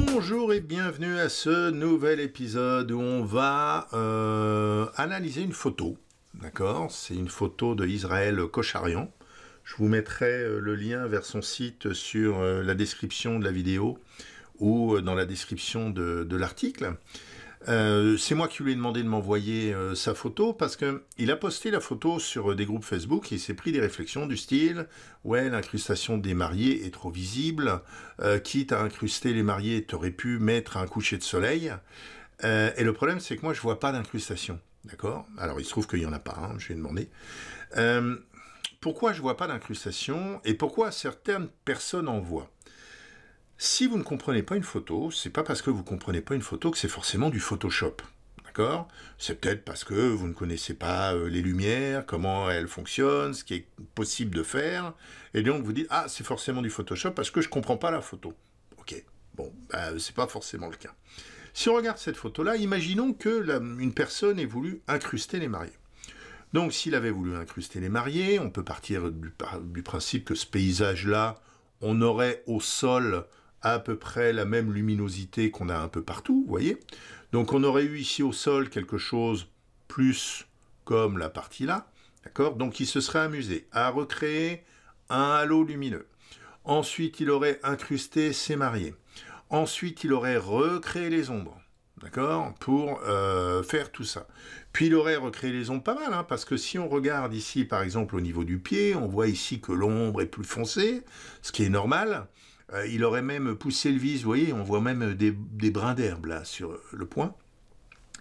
Bonjour et bienvenue à ce nouvel épisode où on va euh, analyser une photo. D'accord C'est une photo de Israël Kocharian. Je vous mettrai euh, le lien vers son site sur euh, la description de la vidéo ou dans la description de l'article. Euh, c'est moi qui lui ai demandé de m'envoyer euh, sa photo parce qu'il il a posté la photo sur euh, des groupes Facebook et il s'est pris des réflexions du style ouais l'incrustation des mariés est trop visible, quitte à incruster les mariés t'aurais pu mettre un coucher de soleil. et le problème c'est que moi je vois pas d'incrustation, d'accord Alors il se trouve qu'il y en a pas, hein, je lui ai demandé. pourquoi je vois pas d'incrustation et pourquoi certaines personnes en voient si vous ne comprenez pas une photo, c'est pas parce que vous ne comprenez pas une photo que c'est forcément du Photoshop. D'accord C'est peut-être parce que vous ne connaissez pas euh, les lumières, comment elles fonctionnent, ce qui est possible de faire. Et donc vous dites, ah, c'est forcément du Photoshop parce que je ne comprends pas la photo. Ok, bon, bah, ce n'est pas forcément le cas. Si on regarde cette photo-là, imaginons que une personne ait voulu incruster les mariés. Donc s'il avait voulu incruster les mariés, on peut partir du principe que ce paysage-là, on aurait au sol à peu près la même luminosité qu'on a un peu partout, vous voyez Donc on aurait eu ici au sol quelque chose plus comme la partie là, d'accord Donc il se serait amusé à recréer un halo lumineux. Ensuite, il aurait incrusté ses mariés. Ensuite, il aurait recréé les ombres, d'accord Pour euh, faire tout ça. Puis il aurait recréé les ombres pas mal, hein, parce que si on regarde ici, par exemple, au niveau du pied, on voit ici que l'ombre est plus foncée, ce qui est normal. Euh, il aurait même poussé le vis, vous voyez, on voit même des, brins d'herbe là sur le point.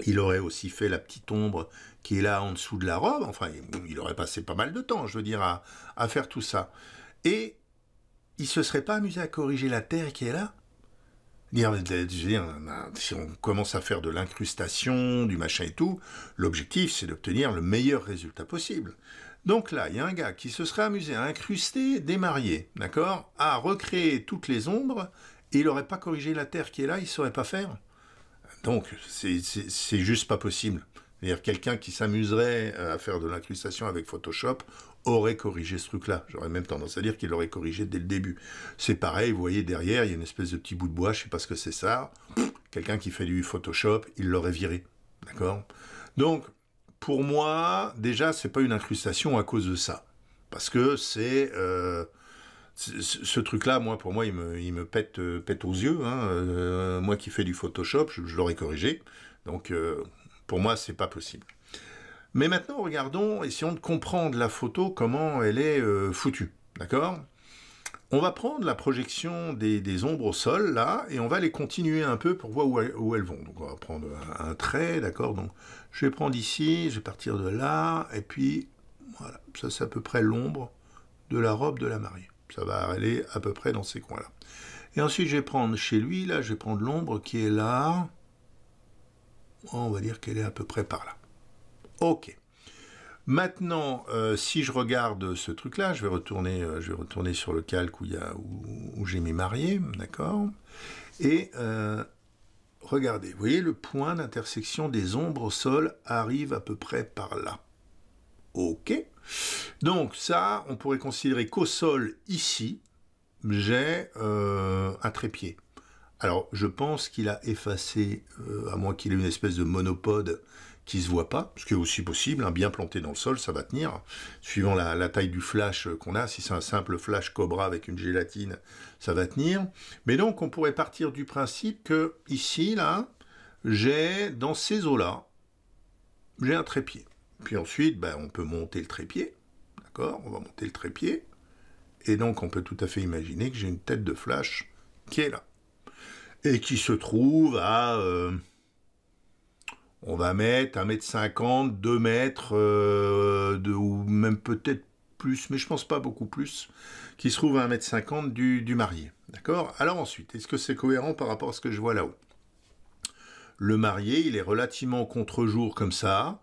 Il aurait aussi fait la petite ombre qui est là en dessous de la robe. Enfin, il aurait passé pas mal de temps, je veux dire, à, à faire tout ça. Et il se serait pas amusé à corriger la terre qui est là si on commence à faire de l'incrustation, du machin et tout, l'objectif c'est d'obtenir le meilleur résultat possible. Donc là, il y a un gars qui se serait amusé à incruster des mariés, d'accord À recréer toutes les ombres, et il n'aurait pas corrigé la terre qui est là, il ne saurait pas faire. Donc, c'est juste pas possible. cest dire quelqu'un qui s'amuserait euh, à faire de l'incrustation avec Photoshop, aurait corrigé ce truc-là. J'aurais même tendance à dire qu'il l'aurait corrigé dès le début. C'est pareil, vous voyez derrière, il y a une espèce de petit bout de bois, je sais pas ce que c'est ça. Quelqu'un qui fait du Photoshop, il l'aurait viré. D'accord Donc, pour moi, déjà, c'est pas une incrustation à cause de ça. Parce que c'est... Euh, ce truc-là, moi, pour moi, il me, me pète, euh, pète aux yeux. Hein. Euh, moi qui fais du Photoshop, je, je l'aurais corrigé. Donc, pour moi, c'est pas possible. Mais maintenant, regardons, essayons de comprendre la photo, comment elle est euh, foutue. D'accord On va prendre la projection des, ombres au sol, là, et on va les continuer un peu pour voir où, elles, vont. Donc on va prendre un, un trait, d'accord Donc je vais prendre ici, je vais partir de là, et puis, voilà, ça c'est à peu près l'ombre de la robe de la mariée. Ça va aller à peu près dans ces coins-là. Et ensuite, je vais prendre chez lui, là, je vais prendre l'ombre qui est là. Oh, on va dire qu'elle est à peu près par là. Ok. Maintenant, euh, si je regarde ce truc-là, je vais retourner, euh, je vais retourner sur le calque où, j'ai mes mariés, d'accord Et euh, regardez, vous voyez, le point d'intersection des ombres au sol arrive à peu près par là. Ok. Donc ça, on pourrait considérer qu'au sol, ici, j'ai un trépied. Alors, je pense qu'il a effacé, euh, à moins qu'il ait une espèce de monopode qui se voit pas, ce qui est aussi possible, hein, bien planté dans le sol, ça va tenir. Suivant la, taille du flash euh, qu'on a, si c'est un simple flash cobra avec une gélatine, ça va tenir. Mais donc, on pourrait partir du principe que, ici, là, j'ai, dans ces eaux-là, j'ai un trépied. Puis ensuite, ben, on peut monter le trépied, d'accord On va monter le trépied. Et donc, on peut tout à fait imaginer que j'ai une tête de flash qui est là et qui se trouve à, euh, on va mettre 1,50 m 2 mètres, euh, ou même peut-être plus, mais je pense pas beaucoup plus, qui se trouve à 1m50 du, du marié. D'accord Alors ensuite, est-ce que c'est cohérent par rapport à ce que je vois là-haut Le marié, il est relativement contre-jour comme ça,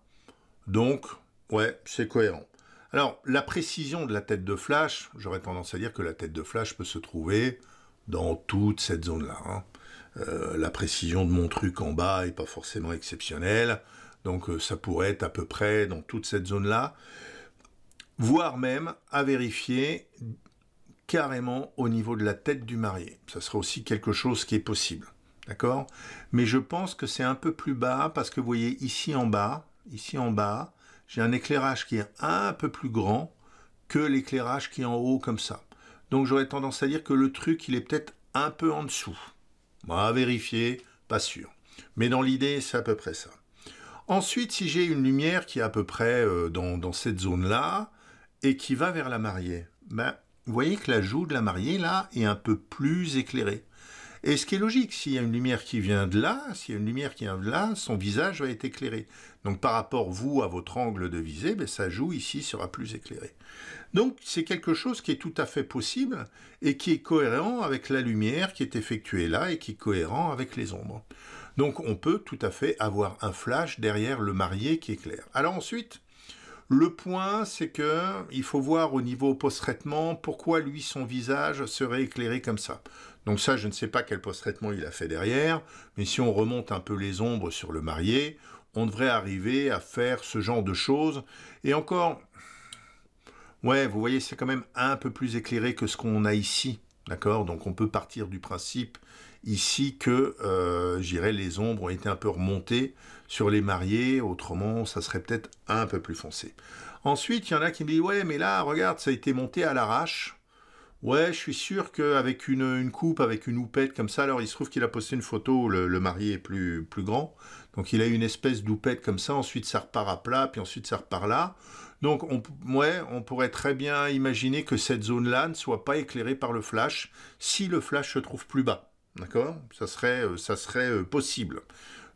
donc, ouais, c'est cohérent. Alors, la précision de la tête de flash, j'aurais tendance à dire que la tête de flash peut se trouver dans toute cette zone-là. Hein. Euh, la précision de mon truc en bas est pas forcément exceptionnelle. Donc euh, ça pourrait être à peu près dans toute cette zone-là, voire même à vérifier carrément au niveau de la tête du marié. Ça serait aussi quelque chose qui est possible. D'accord Mais je pense que c'est un peu plus bas parce que vous voyez ici en bas, ici en bas, j'ai un éclairage qui est un peu plus grand que l'éclairage qui est en haut comme ça. Donc j'aurais tendance à dire que le truc, il est peut-être un peu en dessous vérifier, pas sûr. Mais dans l'idée, c'est à peu près ça. Ensuite, si j'ai une lumière qui est à peu près euh, dans, cette zone-là et qui va vers la mariée, ben, vous voyez que la joue de la mariée, là, est un peu plus éclairée. Et ce qui est logique, s'il y a une lumière qui vient de là, s'il y a une lumière qui vient de là, son visage va être éclairé. Donc par rapport, vous, à votre angle de visée, ben, sa joue ici sera plus éclairée. Donc c'est quelque chose qui est tout à fait possible et qui est cohérent avec la lumière qui est effectuée là et qui est cohérent avec les ombres. Donc on peut tout à fait avoir un flash derrière le marié qui éclaire. Alors ensuite, le point, c'est que il faut voir au niveau post-traitement pourquoi lui son visage serait éclairé comme ça. Donc ça, je ne sais pas quel post-traitement il a fait derrière, mais si on remonte un peu les ombres sur le marié, on devrait arriver à faire ce genre de choses. Et encore, Ouais, vous voyez, c'est quand même un peu plus éclairé que ce qu'on a ici. D'accord Donc on peut partir du principe ici que, euh, j'irai les ombres ont été un peu remontées sur les mariés, autrement ça serait peut-être un peu plus foncé. Ensuite, il y en a qui me disent, ouais, mais là, regarde, ça a été monté à l'arrache. Ouais, je suis sûr qu'avec une, coupe, avec une houppette comme ça, alors il se trouve qu'il a posté une photo, le, le marié est plus, plus grand. Donc il a une espèce d'oupette comme ça, ensuite ça repart à plat, puis ensuite ça repart là. Donc on, on pourrait très bien imaginer que cette zone-là ne soit pas éclairée par le flash si le flash se trouve plus bas. D'accord ça serait, euh, ça serait euh, possible.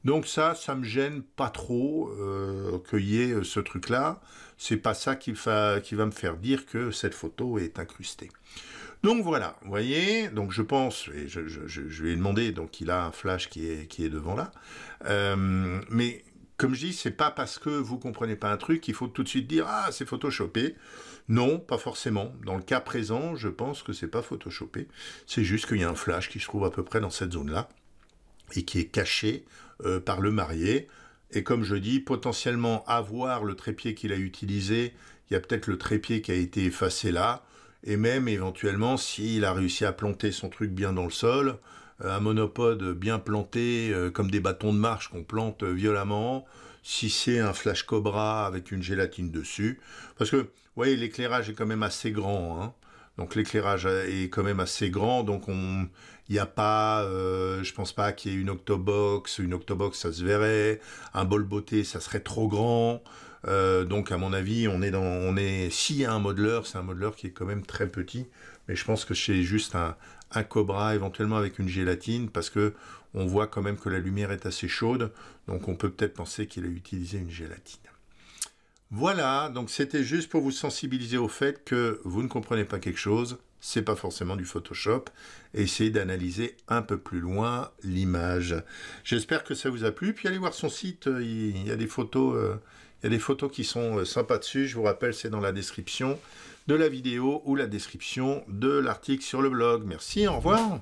Donc ça, ça me gêne pas trop euh, qu'il y ait ce truc-là. C'est pas ça qui va me faire dire que cette photo est incrustée. Donc voilà, vous voyez, donc je pense, et je, lui ai demandé, donc il a un flash qui est, qui est devant là, euh, mais comme je dis, c'est pas parce que vous comprenez pas un truc qu'il faut tout de suite dire ah c'est photoshopé. Non, pas forcément. Dans le cas présent, je pense que c'est pas photoshopé. C'est juste qu'il y a un flash qui se trouve à peu près dans cette zone-là et qui est caché euh, par le marié. Et comme je dis, potentiellement avoir le trépied qu'il a utilisé, il y a peut-être le trépied qui a été effacé là et même éventuellement s'il a réussi à planter son truc bien dans le sol, euh, un monopode bien planté euh, comme des bâtons de marche qu'on plante violemment, si c'est un flash cobra avec une gélatine dessus, parce que vous voyez l'éclairage est quand même assez grand, hein. donc l'éclairage est quand même assez grand, donc il n'y a pas, euh, je pense pas qu'il y ait une octobox, une octobox ça se verrait, un bol beauté ça serait trop grand, euh, donc à mon avis, on est dans, on est, s'il y a un modeleur, c'est un modeleur qui est quand même très petit. Mais je pense que c'est juste un, cobra éventuellement avec une gélatine parce que on voit quand même que la lumière est assez chaude. Donc on peut peut-être penser qu'il a utilisé une gélatine. Voilà, donc c'était juste pour vous sensibiliser au fait que vous ne comprenez pas quelque chose, c'est pas forcément du Photoshop. Essayez d'analyser un peu plus loin l'image. J'espère que ça vous a plu. Puis allez voir son site, il y a des photos euh, il y a des photos qui sont euh, sympas dessus. Je vous rappelle, c'est dans la description de la vidéo ou la description de l'article sur le blog. Merci, au revoir.